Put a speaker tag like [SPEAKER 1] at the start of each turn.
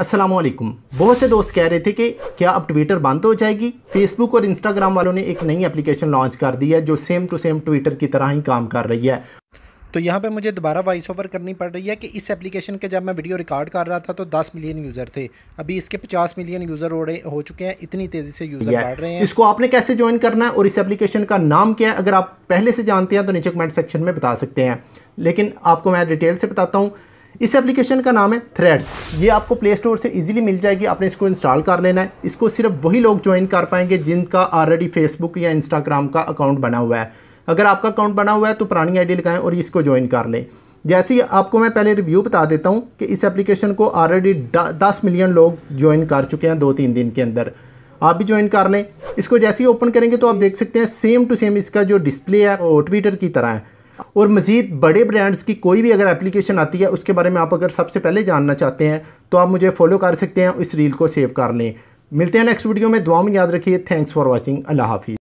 [SPEAKER 1] असलम बहुत से दोस्त कह रहे थे कि क्या अब ट्विटर बंद तो हो जाएगी फेसबुक और इंस्टाग्राम वालों ने एक नई एप्लीकेशन लॉन्च कर दी है जो सेम टू सेम ट्विटर की तरह ही काम कर रही है तो यहाँ पे मुझे दोबारा वॉइस ओवर करनी पड़ रही है कि इस एप्लीकेशन के जब मैं वीडियो रिकॉर्ड कर रहा था तो 10 मिलियन यूज़र थे अभी इसके 50 मिलियन यूज़र हो रहे हो चुके हैं इतनी तेज़ी से यूज़र बढ़ रहे हैं इसको आपने कैसे ज्वाइन करना है और इस एप्लीकेशन का नाम क्या है अगर आप पहले से जानते हैं तो नीचे कमेंट सेक्शन में बता सकते हैं लेकिन आपको मैं डिटेल से बताता हूँ इस एप्लीकेशन का नाम है थ्रेड्स ये आपको प्ले स्टोर से इजीली मिल जाएगी आपने इसको इंस्टॉल कर लेना है इसको सिर्फ वही लोग ज्वाइन कर पाएंगे जिनका ऑलरेडी फेसबुक या इंस्टाग्राम का अकाउंट बना हुआ है अगर आपका अकाउंट बना हुआ है तो पुरानी डी लगाएं और इसको ज्वाइन कर लें जैसे ही आपको मैं पहले रिव्यू बता देता हूँ कि इस एप्लीकेशन को ऑलरेडी दस मिलियन लोग ज्वाइन कर चुके हैं दो तीन दिन के अंदर आप भी ज्वाइन कर लें इसको जैसे ही ओपन करेंगे तो आप देख सकते हैं सेम टू सेम इसका जो डिस्प्ले है वो ट्विटर की तरह है और मज़ीद बड़े ब्रांड्स की कोई भी अगर एप्लीकेशन आती है उसके बारे में आप अगर सबसे पहले जानना चाहते हैं तो आप मुझे फॉलो कर सकते हैं इस रील को सेव कर लें मिलते हैं नेक्स्ट वीडियो में दुआ में याद रखिए थैंक्स फॉर वॉचिंग अल्लाह हाफिज़